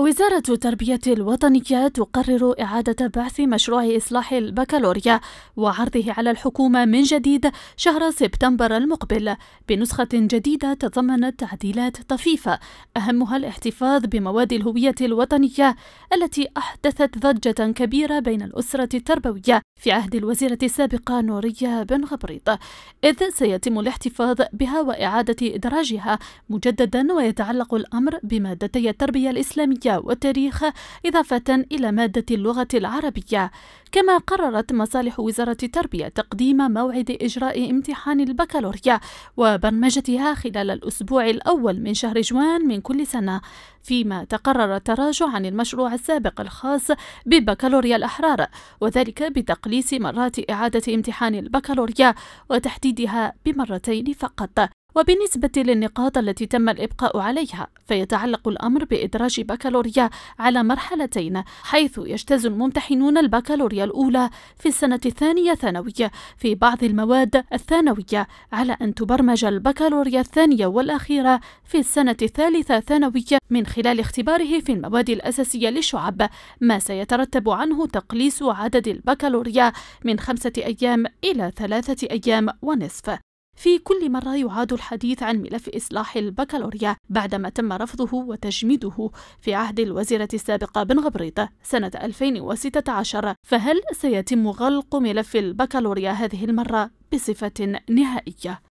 وزارة التربية الوطنية تقرر إعادة بعث مشروع إصلاح البكالوريا وعرضه على الحكومة من جديد شهر سبتمبر المقبل بنسخة جديدة تضمنت تعديلات طفيفة أهمها الاحتفاظ بمواد الهوية الوطنية التي أحدثت ضجة كبيرة بين الأسرة التربوية في عهد الوزيرة السابقة نورية بن غبريط إذ سيتم الاحتفاظ بها وإعادة إدراجها مجددا ويتعلق الأمر بمادتي التربية الإسلامية والتاريخ إضافة إلى مادة اللغة العربية كما قررت مصالح وزارة التربية تقديم موعد إجراء امتحان البكالوريا وبرمجتها خلال الأسبوع الأول من شهر جوان من كل سنة فيما تقرر التراجع عن المشروع السابق الخاص ببكالوريا الأحرار وذلك بتقليص مرات إعادة امتحان البكالوريا وتحديدها بمرتين فقط وبالنسبة للنقاط التي تم الإبقاء عليها فيتعلق الأمر بإدراج بكالوريا على مرحلتين حيث يجتاز الممتحنون البكالوريا الأولى في السنة الثانية ثانوية في بعض المواد الثانوية على أن تبرمج البكالوريا الثانية والأخيرة في السنة الثالثة ثانوية من خلال اختباره في المواد الأساسية للشعب ما سيترتب عنه تقليص عدد البكالوريا من خمسة أيام إلى ثلاثة أيام ونصف في كل مرة يعاد الحديث عن ملف إصلاح البكالوريا بعدما تم رفضه وتجميده في عهد الوزيرة السابقة بن غبريط سنة 2016 فهل سيتم غلق ملف البكالوريا هذه المرة بصفة نهائية؟